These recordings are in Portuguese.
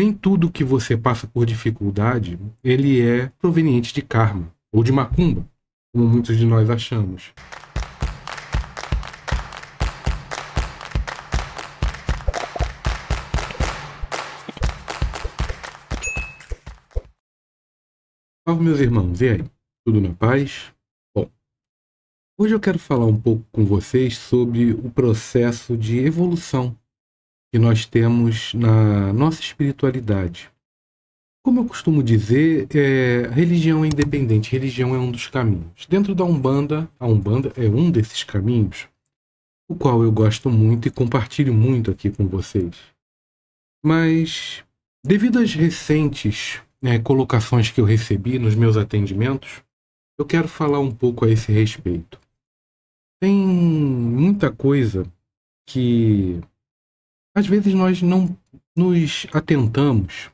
Nem tudo que você passa por dificuldade, ele é proveniente de karma ou de macumba, como muitos de nós achamos. Salve meus irmãos, e aí? Tudo na paz? Bom, hoje eu quero falar um pouco com vocês sobre o processo de evolução que nós temos na nossa espiritualidade. Como eu costumo dizer, é, religião é independente, religião é um dos caminhos. Dentro da Umbanda, a Umbanda é um desses caminhos, o qual eu gosto muito e compartilho muito aqui com vocês. Mas, devido às recentes né, colocações que eu recebi nos meus atendimentos, eu quero falar um pouco a esse respeito. Tem muita coisa que às vezes nós não nos atentamos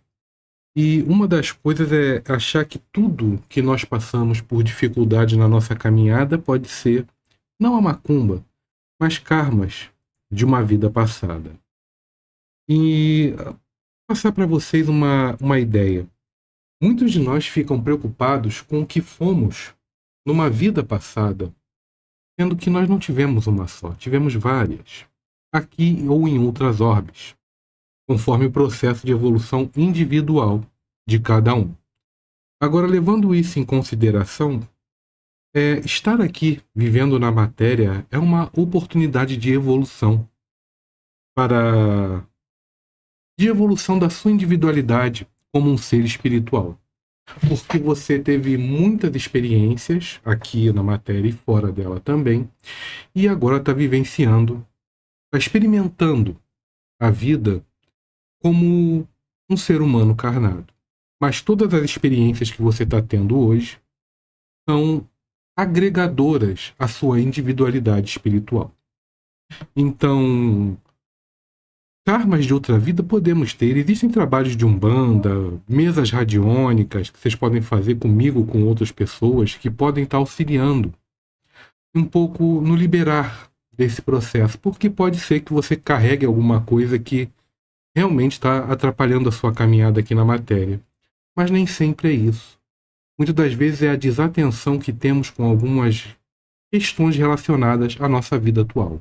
e uma das coisas é achar que tudo que nós passamos por dificuldade na nossa caminhada pode ser não a macumba, mas karmas de uma vida passada. E ah, passar para vocês uma, uma ideia. Muitos de nós ficam preocupados com o que fomos numa vida passada, sendo que nós não tivemos uma só, tivemos várias aqui ou em outras orbes, conforme o processo de evolução individual de cada um. Agora, levando isso em consideração, é, estar aqui vivendo na matéria é uma oportunidade de evolução para de evolução da sua individualidade como um ser espiritual. Porque você teve muitas experiências aqui na matéria e fora dela também, e agora está vivenciando está experimentando a vida como um ser humano carnado. Mas todas as experiências que você está tendo hoje são agregadoras à sua individualidade espiritual. Então, karmas de outra vida podemos ter. Existem trabalhos de umbanda, mesas radiônicas que vocês podem fazer comigo, com outras pessoas, que podem estar tá auxiliando um pouco no liberar desse processo, porque pode ser que você carregue alguma coisa que realmente está atrapalhando a sua caminhada aqui na matéria. Mas nem sempre é isso. Muitas das vezes é a desatenção que temos com algumas questões relacionadas à nossa vida atual.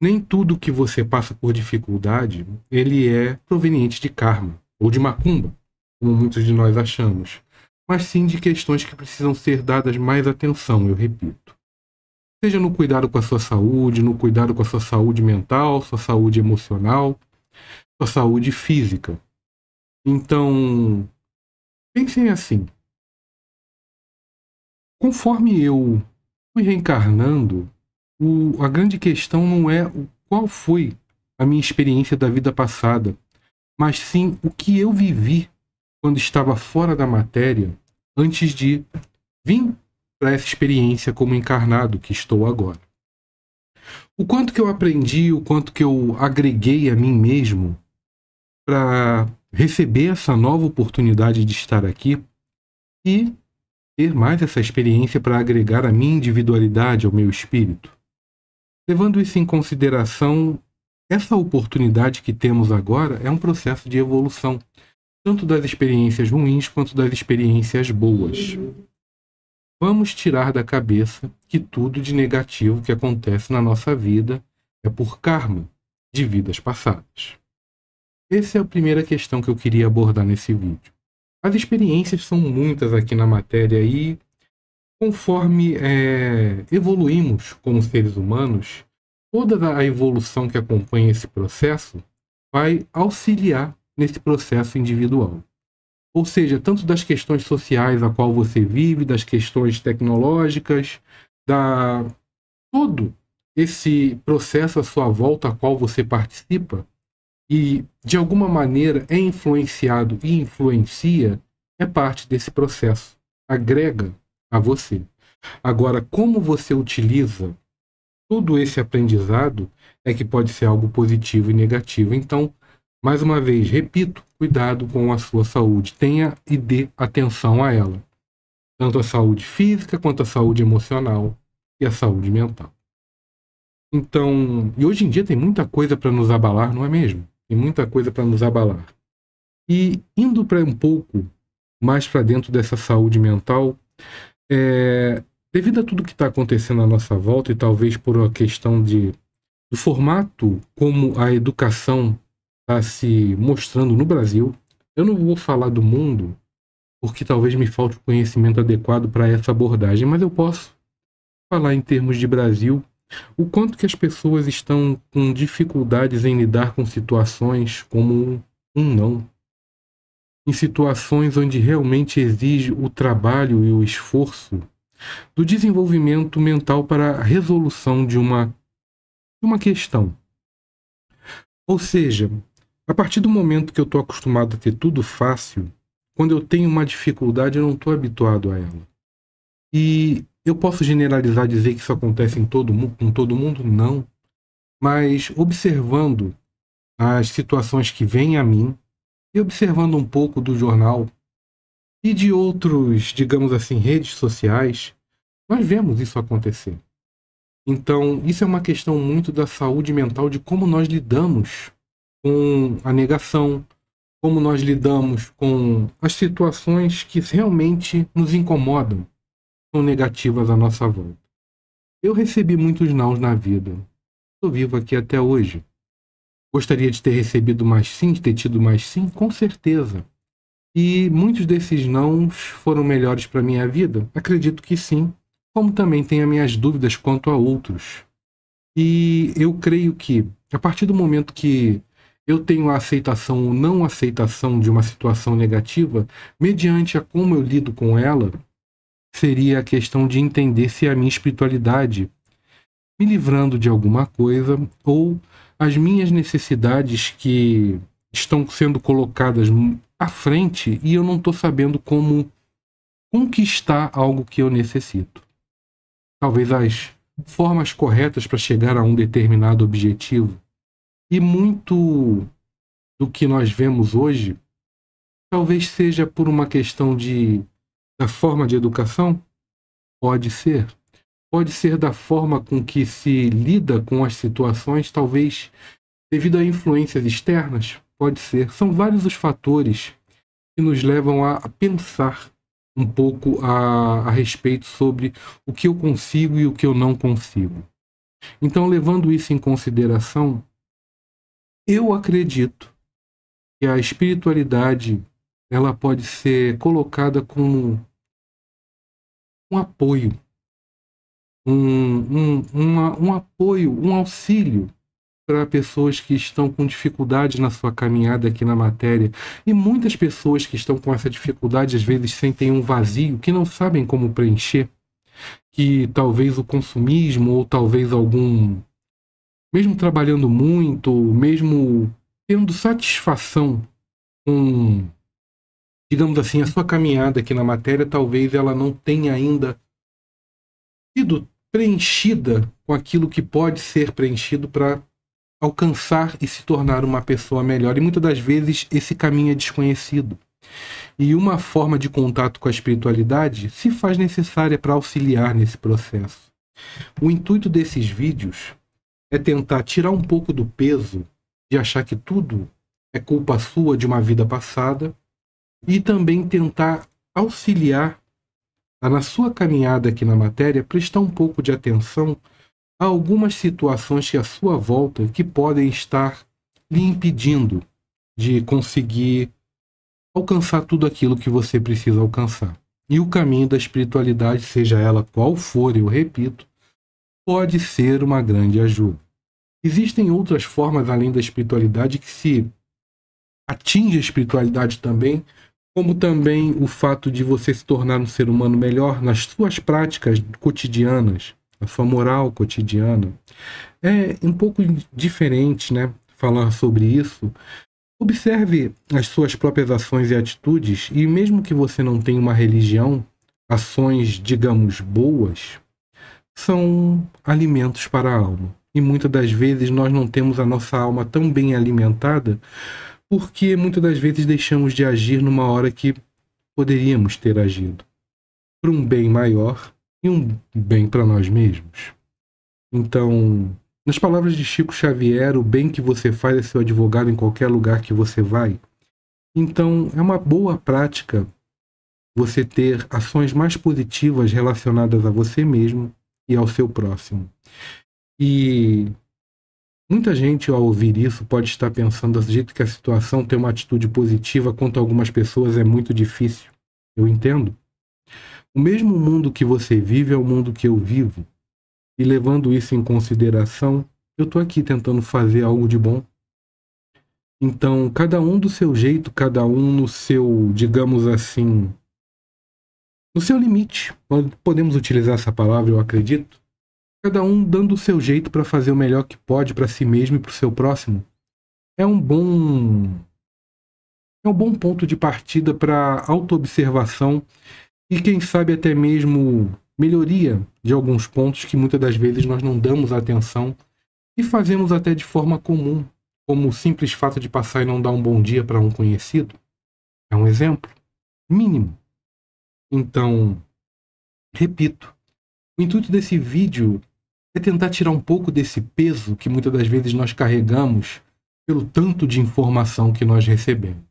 Nem tudo que você passa por dificuldade, ele é proveniente de karma ou de macumba, como muitos de nós achamos, mas sim de questões que precisam ser dadas mais atenção, eu repito seja no cuidado com a sua saúde, no cuidado com a sua saúde mental, sua saúde emocional, sua saúde física. Então, pensem assim. Conforme eu fui reencarnando, o, a grande questão não é o, qual foi a minha experiência da vida passada, mas sim o que eu vivi quando estava fora da matéria antes de vir para essa experiência como encarnado que estou agora. O quanto que eu aprendi, o quanto que eu agreguei a mim mesmo para receber essa nova oportunidade de estar aqui e ter mais essa experiência para agregar a minha individualidade ao meu espírito. Levando isso em consideração, essa oportunidade que temos agora é um processo de evolução, tanto das experiências ruins quanto das experiências boas. Vamos tirar da cabeça que tudo de negativo que acontece na nossa vida é por karma de vidas passadas. Essa é a primeira questão que eu queria abordar nesse vídeo. As experiências são muitas aqui na matéria e, conforme é, evoluímos como seres humanos, toda a evolução que acompanha esse processo vai auxiliar nesse processo individual. Ou seja, tanto das questões sociais a qual você vive, das questões tecnológicas, da todo esse processo à sua volta a qual você participa e de alguma maneira é influenciado e influencia é parte desse processo, agrega a você. Agora, como você utiliza todo esse aprendizado é que pode ser algo positivo e negativo. Então, mais uma vez, repito, cuidado com a sua saúde. Tenha e dê atenção a ela. Tanto a saúde física, quanto a saúde emocional e a saúde mental. Então, e hoje em dia tem muita coisa para nos abalar, não é mesmo? Tem muita coisa para nos abalar. E indo para um pouco mais para dentro dessa saúde mental, é, devido a tudo que está acontecendo à nossa volta e talvez por uma questão de do formato como a educação está se mostrando no Brasil. Eu não vou falar do mundo, porque talvez me falte o conhecimento adequado para essa abordagem, mas eu posso falar em termos de Brasil, o quanto que as pessoas estão com dificuldades em lidar com situações como um não. Em situações onde realmente exige o trabalho e o esforço do desenvolvimento mental para a resolução de uma, de uma questão. Ou seja, a partir do momento que eu estou acostumado a ter tudo fácil, quando eu tenho uma dificuldade, eu não estou habituado a ela. E eu posso generalizar dizer que isso acontece em todo mundo, com todo mundo? Não. Mas observando as situações que vêm a mim e observando um pouco do jornal e de outros, digamos assim, redes sociais, nós vemos isso acontecer. Então, isso é uma questão muito da saúde mental de como nós lidamos com a negação, como nós lidamos com as situações que realmente nos incomodam, são negativas à nossa volta. Eu recebi muitos não na vida. Estou vivo aqui até hoje. Gostaria de ter recebido mais sim, de ter tido mais sim, com certeza. E muitos desses nãos foram melhores para minha vida? Acredito que sim, como também tenho minhas dúvidas quanto a outros. E eu creio que, a partir do momento que eu tenho a aceitação ou não aceitação de uma situação negativa, mediante a como eu lido com ela, seria a questão de entender se a minha espiritualidade me livrando de alguma coisa ou as minhas necessidades que estão sendo colocadas à frente e eu não estou sabendo como conquistar algo que eu necessito. Talvez as formas corretas para chegar a um determinado objetivo e muito do que nós vemos hoje talvez seja por uma questão de da forma de educação? Pode ser. Pode ser da forma com que se lida com as situações, talvez devido a influências externas? Pode ser. São vários os fatores que nos levam a pensar um pouco a, a respeito sobre o que eu consigo e o que eu não consigo. Então, levando isso em consideração, eu acredito que a espiritualidade ela pode ser colocada como um apoio, um, um, uma, um apoio, um auxílio para pessoas que estão com dificuldade na sua caminhada aqui na matéria. E muitas pessoas que estão com essa dificuldade às vezes sentem um vazio que não sabem como preencher, que talvez o consumismo ou talvez algum mesmo trabalhando muito, mesmo tendo satisfação com, digamos assim, a sua caminhada aqui na matéria, talvez ela não tenha ainda sido preenchida com aquilo que pode ser preenchido para alcançar e se tornar uma pessoa melhor. E muitas das vezes esse caminho é desconhecido. E uma forma de contato com a espiritualidade se faz necessária para auxiliar nesse processo. O intuito desses vídeos é tentar tirar um pouco do peso de achar que tudo é culpa sua de uma vida passada e também tentar auxiliar a, na sua caminhada aqui na matéria, prestar um pouco de atenção a algumas situações que à sua volta que podem estar lhe impedindo de conseguir alcançar tudo aquilo que você precisa alcançar. E o caminho da espiritualidade, seja ela qual for, eu repito, pode ser uma grande ajuda. Existem outras formas além da espiritualidade que se atinge a espiritualidade também, como também o fato de você se tornar um ser humano melhor nas suas práticas cotidianas, na sua moral cotidiana. É um pouco diferente, né, falar sobre isso. Observe as suas próprias ações e atitudes e mesmo que você não tenha uma religião, ações, digamos, boas, são alimentos para a alma. E muitas das vezes nós não temos a nossa alma tão bem alimentada porque muitas das vezes deixamos de agir numa hora que poderíamos ter agido por um bem maior e um bem para nós mesmos. Então, nas palavras de Chico Xavier, o bem que você faz é seu advogado em qualquer lugar que você vai. Então, é uma boa prática você ter ações mais positivas relacionadas a você mesmo, e ao seu próximo. E muita gente, ao ouvir isso, pode estar pensando: do jeito que a situação ter uma atitude positiva quanto a algumas pessoas é muito difícil. Eu entendo. O mesmo mundo que você vive é o mundo que eu vivo. E levando isso em consideração, eu estou aqui tentando fazer algo de bom. Então, cada um do seu jeito, cada um no seu, digamos assim, no seu limite. Podemos utilizar essa palavra, eu acredito. Cada um dando o seu jeito para fazer o melhor que pode para si mesmo e para o seu próximo. É um bom é um bom ponto de partida para autoobservação e quem sabe até mesmo melhoria de alguns pontos que muitas das vezes nós não damos atenção e fazemos até de forma comum, como o simples fato de passar e não dar um bom dia para um conhecido. É um exemplo mínimo então, repito, o intuito desse vídeo é tentar tirar um pouco desse peso que muitas das vezes nós carregamos pelo tanto de informação que nós recebemos.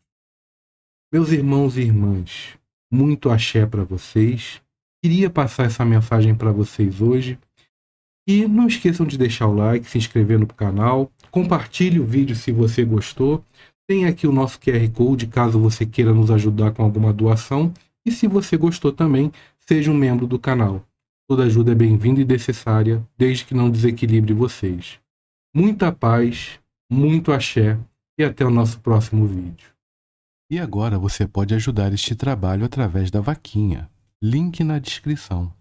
Meus irmãos e irmãs, muito axé para vocês. Queria passar essa mensagem para vocês hoje. E não esqueçam de deixar o like, se inscrever no canal, compartilhe o vídeo se você gostou. Tem aqui o nosso QR Code caso você queira nos ajudar com alguma doação. E se você gostou também, seja um membro do canal. Toda ajuda é bem-vinda e necessária, desde que não desequilibre vocês. Muita paz, muito axé e até o nosso próximo vídeo. E agora você pode ajudar este trabalho através da vaquinha. Link na descrição.